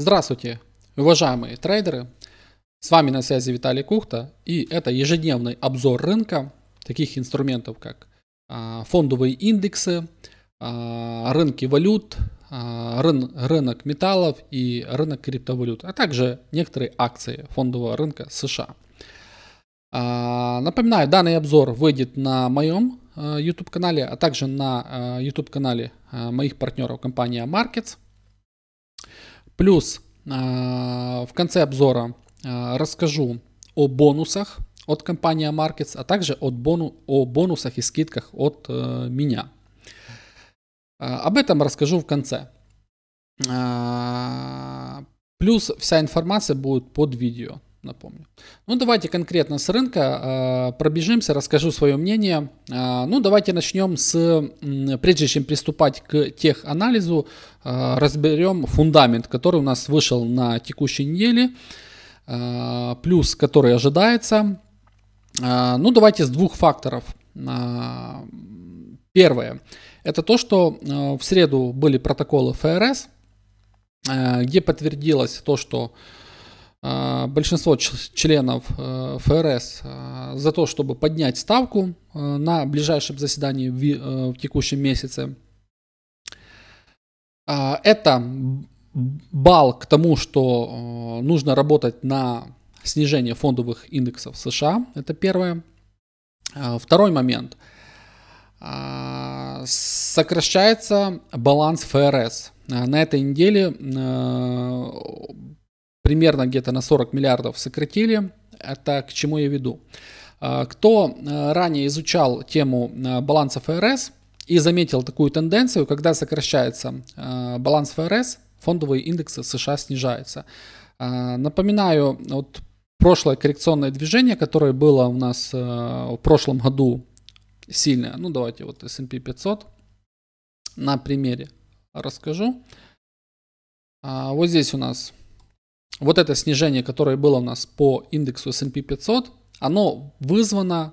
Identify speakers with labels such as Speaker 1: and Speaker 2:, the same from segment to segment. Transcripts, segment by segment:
Speaker 1: Здравствуйте, уважаемые трейдеры! С вами на связи Виталий Кухта, и это ежедневный обзор рынка, таких инструментов, как а, фондовые индексы, а, рынки валют, а, рынок металлов и рынок криптовалют, а также некоторые акции фондового рынка США. Напоминаю, данный обзор выйдет на моем YouTube-канале, а также на YouTube-канале моих партнеров компания Markets – Плюс а, в конце обзора а, расскажу о бонусах от компании Markets, а также от бону, о бонусах и скидках от э, меня. А, об этом расскажу в конце. Плюс вся информация будет под видео напомню. Ну, давайте конкретно с рынка э, пробежимся, расскажу свое мнение. Э, ну, давайте начнем с, прежде чем приступать к теханализу, э, разберем фундамент, который у нас вышел на текущей неделе, э, плюс который ожидается. Э, ну, давайте с двух факторов. Э, первое, это то, что э, в среду были протоколы ФРС, э, где подтвердилось то, что а, большинство членов э, ФРС э, за то, чтобы поднять ставку э, на ближайшем заседании в текущем месяце. А, это бал к тому, что нужно работать на снижение фондовых индексов США. Это первое. А, второй момент. Сокращается баланс ФРС. На этой неделе примерно где-то на 40 миллиардов сократили. Это к чему я веду. А, кто а, ранее изучал тему а, балансов ФРС и заметил такую тенденцию, когда сокращается баланс ФРС, фондовые индексы США снижаются. Напоминаю, вот прошлое коррекционное движение, которое было у нас в прошлом году сильное. Ну, давайте вот S&P 500 на примере расскажу. Вот здесь у нас вот это снижение, которое было у нас по индексу S&P 500, оно вызвано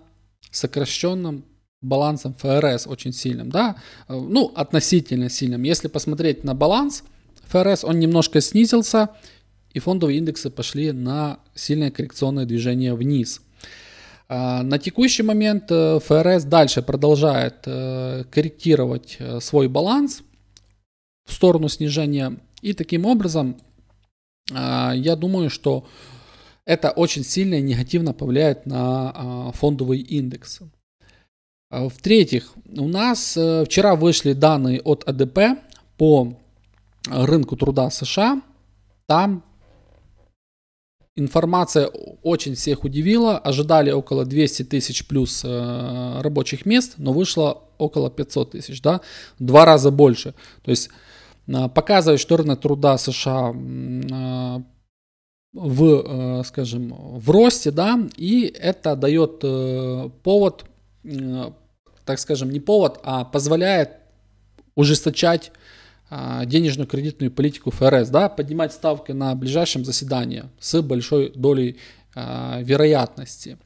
Speaker 1: сокращенным балансом ФРС очень сильным, да, э, ну, относительно сильным. Если посмотреть на баланс ФРС, он немножко снизился, и фондовые индексы пошли на сильное коррекционное движение вниз. Э, на текущий момент ФРС э, дальше продолжает корректировать свой баланс в сторону снижения, и таким образом а, я думаю, что это очень сильно и негативно повлияет на а, фондовые индексы. А, в-третьих, у нас э, вчера вышли данные от АДП по рынку труда США. Там информация очень всех удивила. Ожидали около 200 тысяч плюс э, рабочих мест, но вышло около 500 тысяч, да, в два раза больше. То есть а, показывает, что рынок труда США а, в, э, скажем, в росте, да, и это дает э, повод, э, так скажем, не повод, а позволяет ужесточать а, денежную кредитную политику ФРС, да, поднимать ставки на ближайшем заседании с большой долей вероятности.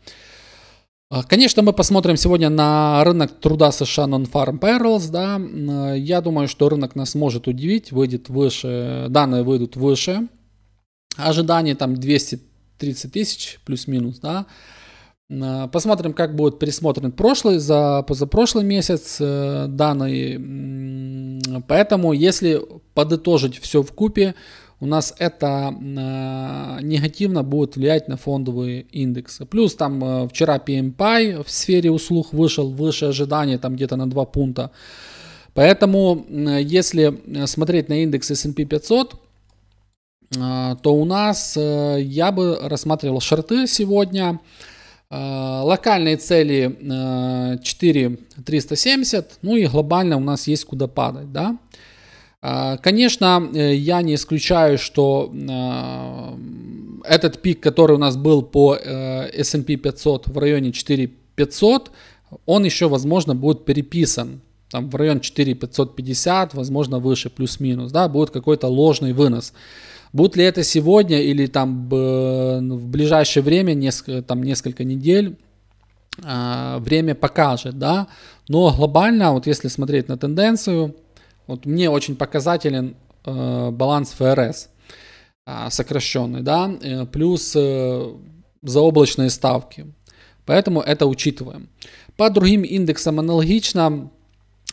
Speaker 1: А, конечно, мы посмотрим сегодня на рынок труда США Non-Farm Payrolls. Да. Э, я думаю, что рынок нас может удивить, выйдет выше, данные выйдут выше. Ожидания там 230 тысяч плюс-минус. Да. Э, посмотрим, как будет пересмотрен прошлый, за позапрошлый месяц э, данные. Поэтому, если подытожить все в купе, у нас это э, негативно будет влиять на фондовые индексы. Плюс там э, вчера PMPI в сфере услуг вышел выше ожидания, там где-то на 2 пункта. Поэтому, э, если смотреть на индекс S&P 500, то у нас я бы рассматривал шорты сегодня. Локальные цели 4 370, ну и глобально у нас есть куда падать, да. А, конечно, э, я не исключаю, что э, этот пик, который у нас был по э, S&P 500 в районе 4500, он еще, возможно, будет переписан там в район 4550, возможно, выше плюс-минус, да, будет какой-то ложный вынос. Будет ли это сегодня или там ну, в ближайшее время, несколько, там несколько недель, время покажет, да. Но глобально, вот если смотреть на тенденцию, вот мне очень показателен э, баланс ФРС э, а, сокращенный, да, э, плюс э, заоблачные ставки. Поэтому это учитываем. По другим индексам аналогично.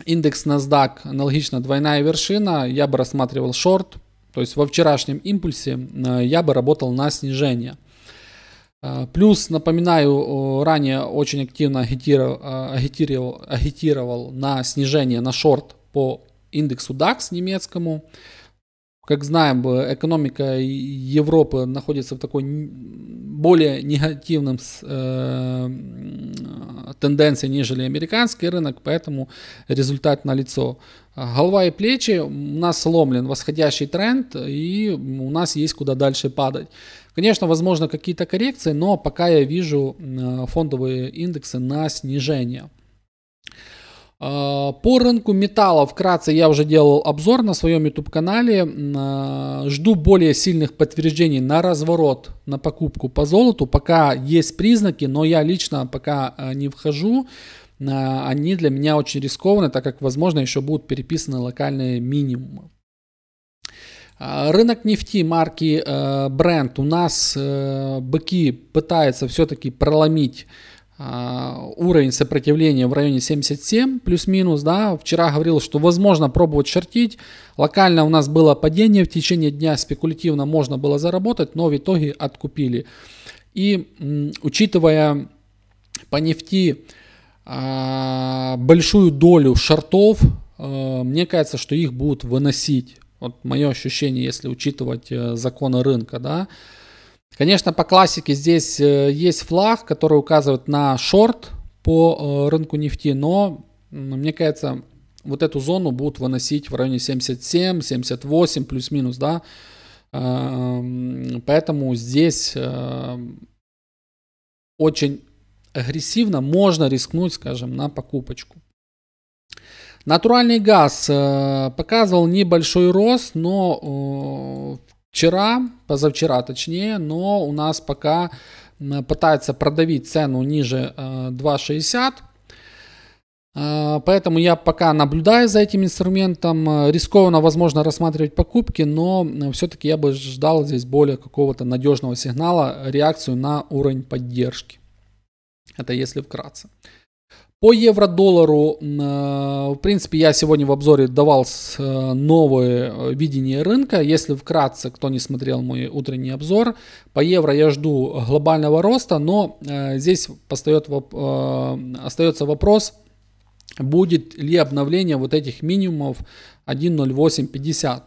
Speaker 1: Индекс NASDAQ аналогично двойная вершина. Я бы рассматривал шорт. То есть во вчерашнем импульсе э, я бы работал на снижение. Э, плюс, напоминаю, ранее очень активно агитировал, э, агитировал, агитировал на снижение на шорт по индексу DAX немецкому. Как знаем, э, экономика Европы находится в такой более негативном э, тенденции, нежели американский рынок, поэтому результат налицо. Голова и плечи, у нас сломлен восходящий тренд, и у нас есть куда дальше падать. Конечно, возможно какие-то коррекции, но пока я вижу э, фондовые индексы на снижение. Э, по рынку металла вкратце я уже делал обзор на своем YouTube-канале. Э, жду более сильных подтверждений на разворот, на покупку по золоту. Пока есть признаки, но я лично пока э, не вхожу. Они для меня очень рискованы, так как, возможно, еще будут переписаны локальные минимумы. Рынок нефти марки Brent у нас быки пытаются все-таки проломить а, уровень сопротивления в районе 77 плюс-минус, да, вчера говорил, что возможно пробовать шортить, локально у нас было падение в течение дня, спекулятивно можно было заработать, но в итоге откупили. И учитывая по нефти а, большую долю шортов, э, мне кажется, что их будут выносить, вот мое ощущение, если учитывать э, законы рынка, да, Конечно, по классике здесь э, есть флаг, который указывает на шорт по э, рынку нефти, но, мне кажется, вот эту зону будут выносить в районе 77, 78 плюс-минус, да. Эм, поэтому здесь э, очень агрессивно можно рискнуть, скажем, на покупочку. Натуральный газ показывал небольшой рост, но вчера, позавчера точнее, но у нас пока пытается продавить цену ниже 2,60. Э, э, поэтому я пока наблюдаю за этим инструментом. Э, рискованно, возможно, рассматривать покупки, но все-таки я бы ждал здесь более какого-то надежного сигнала, реакцию на уровень поддержки. Это если вкратце. По евро-доллару, э, в принципе, я сегодня в обзоре давал э, новое э, видение рынка. Если вкратце, кто не смотрел мой утренний обзор, по евро я жду глобального роста, но здесь остается вопрос, будет ли обновление вот этих минимумов 1.0850.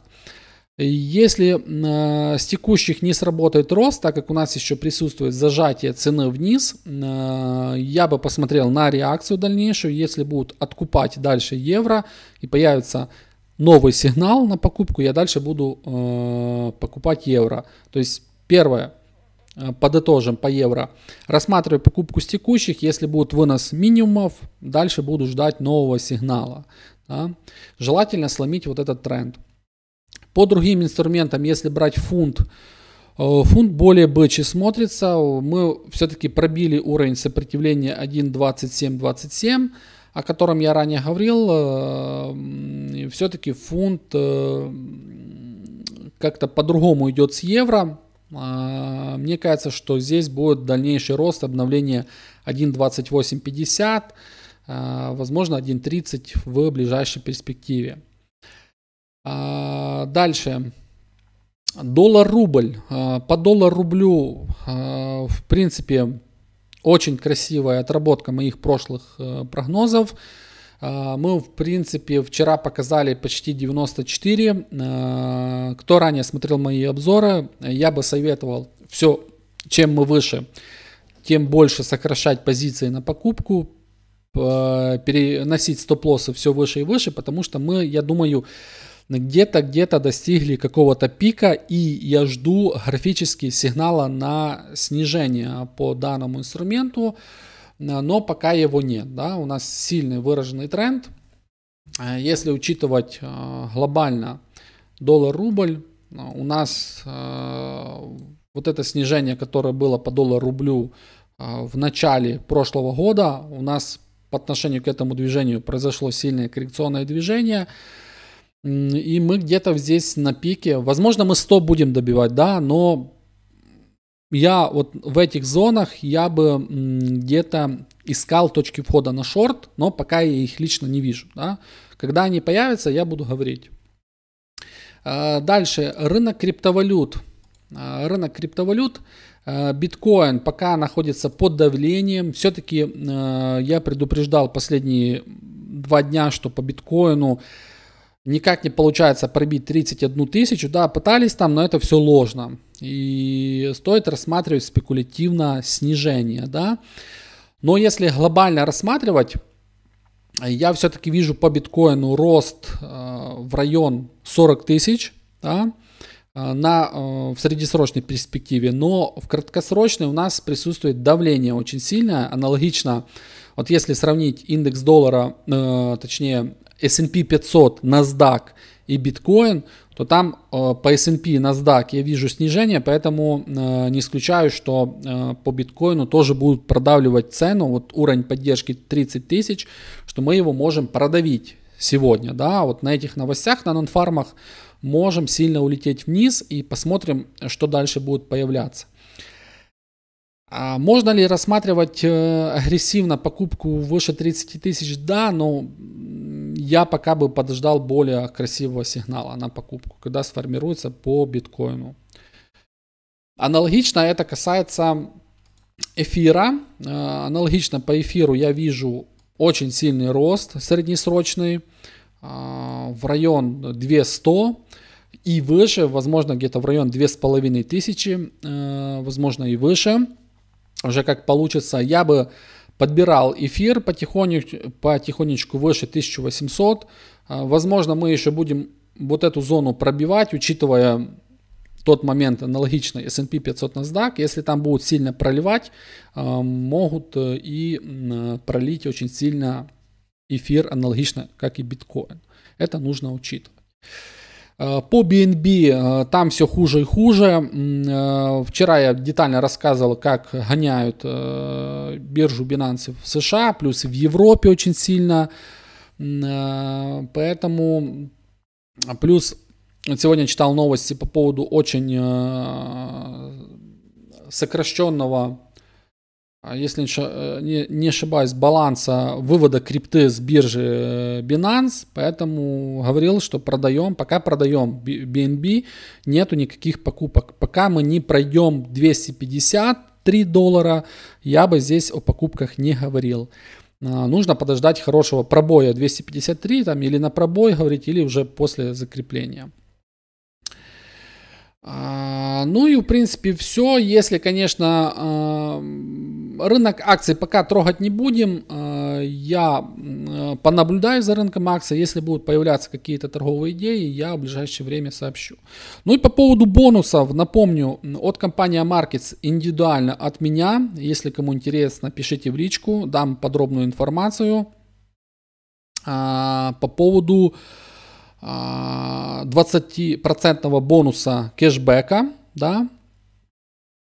Speaker 1: Если э, с текущих не сработает рост, так как у нас еще присутствует зажатие цены вниз, э, я бы посмотрел на реакцию дальнейшую. Если будут откупать дальше евро и появится новый сигнал на покупку, я дальше буду э, покупать евро. То есть первое, э, подытожим по евро. Рассматриваю покупку с текущих, если будет вынос минимумов, дальше буду ждать нового сигнала. Да? Желательно сломить вот этот тренд. По другим инструментам, если брать фунт, э, фунт более бычий смотрится. Мы все-таки пробили уровень сопротивления 1.2727, о котором я ранее говорил. Э, все-таки фунт э, как-то по-другому идет с евро. А, мне кажется, что здесь будет дальнейший рост, обновление 1.2850, возможно 1.30 в ближайшей перспективе. А, дальше. Доллар-рубль. А, по доллар-рублю, а, в принципе, очень красивая отработка моих прошлых э, прогнозов. Мы, в принципе, вчера показали почти 94. Кто ранее смотрел мои обзоры, я бы советовал все, чем мы выше, тем больше сокращать позиции на покупку, э, переносить стоп-лоссы все выше и выше, потому что мы, я думаю, где-то, где-то достигли какого-то пика, и я жду графические сигнала на снижение по данному инструменту, э, но пока его нет. Да? У нас сильный выраженный тренд. Э, если учитывать э, глобально доллар-рубль, у нас вот это снижение, которое было по доллару-рублю в начале прошлого года, у нас по отношению к этому движению произошло сильное коррекционное движение – и мы где-то здесь на пике. Возможно, мы 100 будем добивать, да, но я вот в этих зонах, я бы где-то искал точки входа на шорт, но пока я их лично не вижу. Да. Когда они появятся, я буду говорить. А, дальше, рынок криптовалют. А, рынок криптовалют, а, биткоин пока находится под давлением. Все-таки я предупреждал последние два дня, что по биткоину никак не получается пробить 31 тысячу, да, пытались там, но это все ложно. И стоит рассматривать спекулятивно снижение, да. Но если глобально рассматривать, я все-таки вижу по биткоину рост э, в район 40 тысяч, да, э, на, э, в среднесрочной перспективе, но в краткосрочной у нас присутствует давление очень сильное, аналогично, вот если сравнить индекс доллара, э, точнее S&P 500, NASDAQ и биткоин, то там э, по S&P и NASDAQ я вижу снижение, поэтому э, не исключаю, что э, по биткоину тоже будут продавливать цену, вот уровень поддержки 30 тысяч, что мы его можем продавить сегодня, да, вот на этих новостях, на нонфармах можем сильно улететь вниз и посмотрим, что дальше будет появляться. А можно ли рассматривать агрессивно покупку выше 30 тысяч? Да, но я пока бы подождал более красивого сигнала на покупку, когда сформируется по биткоину. Аналогично это касается эфира. Э, аналогично по эфиру я вижу очень сильный рост среднесрочный э, в район 200 и выше, возможно где-то в район 2500, э, возможно и выше, уже как получится. Я бы подбирал эфир потихонечку, потихонечку выше 1800. А, возможно, мы еще будем вот эту зону пробивать, учитывая тот момент аналогичный S&P 500 NASDAQ. Если там будут сильно проливать, а, могут э, и э, пролить очень сильно эфир аналогично, как и биткоин. Это нужно учитывать. Э, по BNB э, там все хуже и хуже. Э, вчера я детально рассказывал, как гоняют биржу Binance в США, плюс в Европе очень сильно. Поэтому а плюс сегодня читал новости по поводу очень сокращенного а если э, не, ошибаюсь, баланса вывода крипты с биржи э, Binance, поэтому говорил, что продаем, пока продаем BNB, нету никаких покупок. Пока мы не пройдем 253 доллара, я бы здесь о покупках не говорил. А, нужно подождать хорошего пробоя 253 там, или на пробой говорить, или уже после закрепления. А, ну и в принципе все. Если, конечно, Рынок акций пока трогать не будем. Э, я э, понаблюдаю за рынком акций. Если будут появляться какие-то торговые идеи, я в ближайшее время сообщу. Ну и по поводу бонусов, напомню, от компании Markets индивидуально от меня. Если кому интересно, пишите в личку, дам подробную информацию. А, по поводу 20% а, бонуса кэшбэка, да,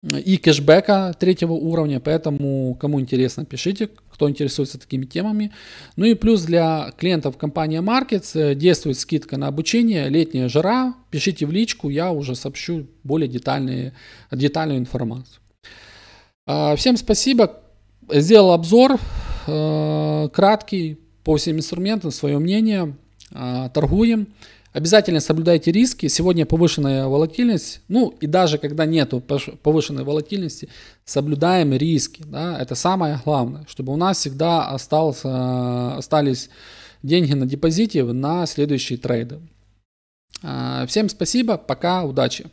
Speaker 1: и кэшбэка третьего уровня, поэтому кому интересно, пишите, кто интересуется такими темами. Ну и плюс для клиентов компании Markets э, действует скидка на обучение, летняя жара, пишите в личку, я уже сообщу более детальные, детальную информацию. А, всем спасибо, сделал обзор, э, краткий, по всем инструментам, свое мнение, а, торгуем. Обязательно соблюдайте риски. Сегодня повышенная волатильность. Ну и даже когда нет повышенной волатильности, соблюдаем риски. Да? Это самое главное, чтобы у нас всегда остался, остались деньги на депозите на следующие трейды. А, всем спасибо, пока, удачи!